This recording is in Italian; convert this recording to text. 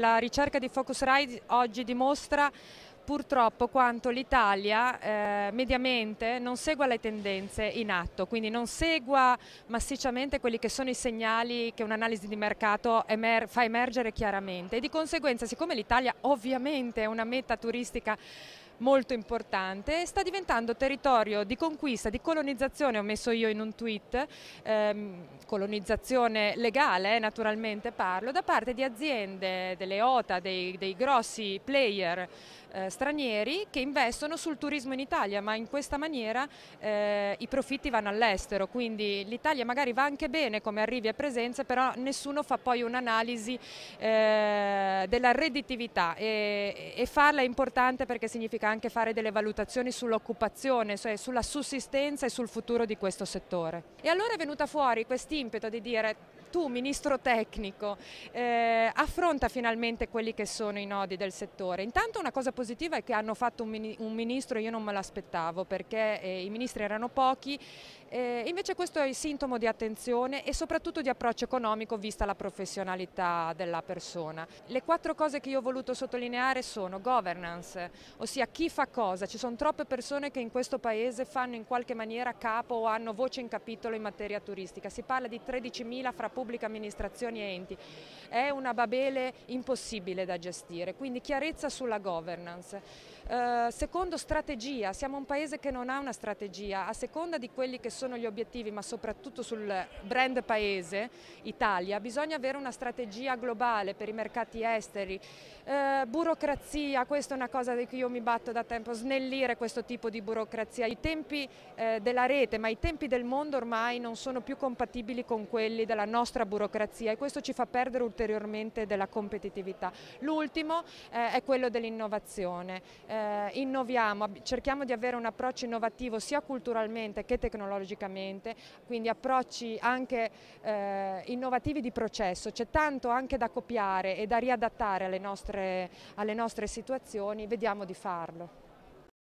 La ricerca di Focusrite oggi dimostra purtroppo quanto l'Italia eh, mediamente non segua le tendenze in atto, quindi non segua massicciamente quelli che sono i segnali che un'analisi di mercato emer fa emergere chiaramente e di conseguenza siccome l'Italia ovviamente è una meta turistica molto importante, sta diventando territorio di conquista, di colonizzazione, ho messo io in un tweet, ehm, colonizzazione legale eh, naturalmente parlo, da parte di aziende, delle OTA, dei, dei grossi player eh, stranieri che investono sul turismo in Italia, ma in questa maniera eh, i profitti vanno all'estero, quindi l'Italia magari va anche bene come arrivi e presenze, però nessuno fa poi un'analisi eh, della redditività e, e farla è importante perché significa significa anche fare delle valutazioni sull'occupazione, cioè sulla sussistenza e sul futuro di questo settore. E allora è venuta fuori quest'impeto di dire tu, Ministro Tecnico, eh, affronta finalmente quelli che sono i nodi del settore. Intanto una cosa positiva è che hanno fatto un, mini un Ministro, io non me l'aspettavo perché eh, i Ministri erano pochi, eh, invece questo è il sintomo di attenzione e soprattutto di approccio economico vista la professionalità della persona. Le quattro cose che io ho voluto sottolineare sono governance, ossia chi fa cosa, ci sono troppe persone che in questo paese fanno in qualche maniera capo o hanno voce in capitolo in materia turistica, si parla di 13.000 fra pubblico pubblica amministrazione e enti. È una babele impossibile da gestire, quindi chiarezza sulla governance. Eh, secondo strategia, siamo un paese che non ha una strategia, a seconda di quelli che sono gli obiettivi, ma soprattutto sul brand paese, Italia, bisogna avere una strategia globale per i mercati esteri, eh, burocrazia, questa è una cosa di cui io mi batto da tempo, snellire questo tipo di burocrazia, i tempi eh, della rete, ma i tempi del mondo ormai non sono più compatibili con quelli della nostra nostra burocrazia e questo ci fa perdere ulteriormente della competitività. L'ultimo eh, è quello dell'innovazione. Eh, innoviamo, cerchiamo di avere un approccio innovativo sia culturalmente che tecnologicamente, quindi approcci anche eh, innovativi di processo. C'è tanto anche da copiare e da riadattare alle nostre, alle nostre situazioni, vediamo di farlo.